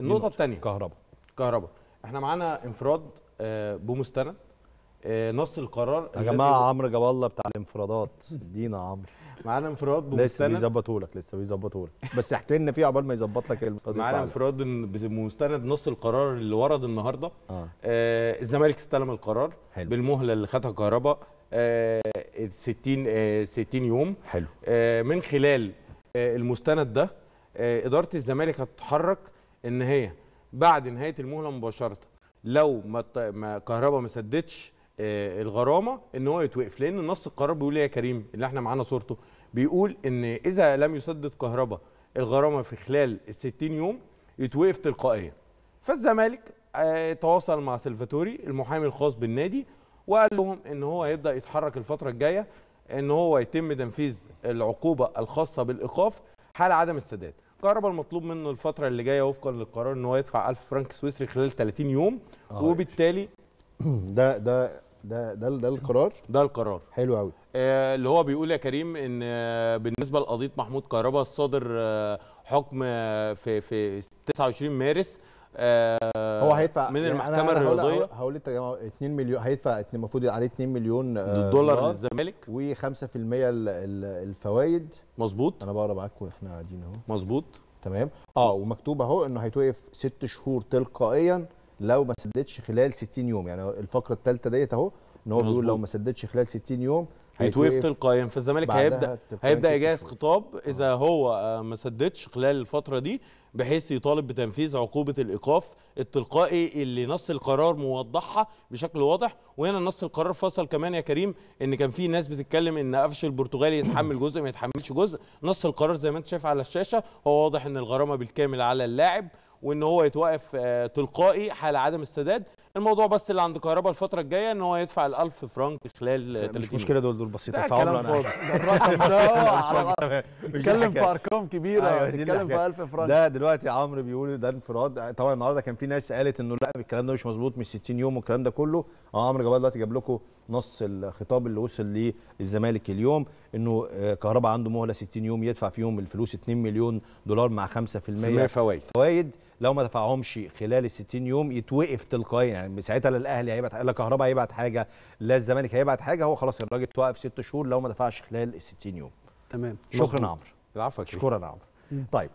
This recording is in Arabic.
النقطه الثانيه كهرباء كهرباء احنا معانا انفراد آه، بمستند آه، نص القرار يا جماعه عمرو جاب الله بتاع الانفرادات ادينا عمرو معانا انفراد بمستند لسه بيظبطه لك لسه بيظبطه لك بس احكي لنا فيه عقبال ما يظبط لك معانا انفراد بمستند نص القرار اللي ورد النهارده آه. آه الزمالك استلم القرار حلو. بالمهله اللي خدها كهرباء آه 60 آه 60 يوم حلو آه من خلال آه المستند ده آه اداره الزمالك هتتحرك ان هي بعد نهايه المهله مباشره لو ما ما كهربا ما سددش آه، الغرامه ان هو يتوقف لان نص القرار بيقول ايه يا كريم اللي احنا معانا صورته بيقول ان اذا لم يسدد كهربا الغرامه في خلال ال 60 يوم يتوقف تلقائيا فالزمالك آه، تواصل مع سلفاتوري المحامي الخاص بالنادي وقال لهم ان هو هيبدا يتحرك الفتره الجايه ان هو يتم تنفيذ العقوبه الخاصه بالايقاف حال عدم السداد كهربا المطلوب منه الفتره اللي جايه وفقا للقرار ان هو يدفع 1000 فرنك سويسري خلال 30 يوم آه وبالتالي ده ده ده ده ده القرار ده القرار حلو قوي آه اللي هو بيقول يا كريم ان آه بالنسبه لقضيه محمود كهربا الصادر آه حكم آه في في 29 مارس آه، هو هيدفع من يعني المحكمه الرياضيه هقول لك يا جماعه 2 مليون هيدفع المفروض عليه 2 مليون دولار للزمالك و5% الفوائد مظبوط انا بقرا معاك واحنا قاعدين اهو مظبوط تمام اه ومكتوب اهو انه هيتوقف 6 شهور تلقائيا لو ما سددش خلال 60 يوم يعني الفقره الثالثه ديت اهو ان هو بيقول لو ما سددش خلال 60 يوم هيتوقف تلقائيا فالزمالك هيبدا هيبدا يجهز خطاب آه. اذا هو آه، ما سددش خلال الفتره دي بحيث يطالب بتنفيذ عقوبه الايقاف التلقائي اللي نص القرار موضحها بشكل واضح وهنا نص القرار فصل كمان يا كريم ان كان في ناس بتتكلم ان قفش البرتغالي يتحمل جزء ما يتحملش جزء نص القرار زي ما انت شايف على الشاشه هو واضح ان الغرامه بالكامل على اللاعب وان هو يتوقف آه، تلقائي حال عدم السداد الموضوع بس اللي عند كهربا الفتره الجايه ان هو يدفع ال 1000 فرانك خلال 30 مش مشكله دول دول بسيطه فاهم الرقم ده بيتكلم في ارقام كبيره أيوة، بيتكلم في 1000 فرانك ده دلوقتي عمرو بيقول ده انفراد طبعا النهارده كان في ناس قالت انه لا الكلام ده مش مظبوط مش 60 يوم والكلام ده كله اه عمرو جبار دلوقتي جاب لكم نص الخطاب اللي وصل للزمالك اليوم انه آه، كهربا عنده مهله 60 يوم يدفع فيهم الفلوس 2 مليون دولار مع 5% فوائد فوائد لو ما دفعهمش خلال ال 60 يوم يتوقف تلقائيا يعني ساعتها لا الاهلي هيبعت لا كهربا هيبعت حاجه لا الزمالك هيبعت حاجه هو خلاص الراجل توقف ست شهور لو ما دفعش خلال ال 60 يوم تمام شكرا عمرو العفو شكرا عمرو طيب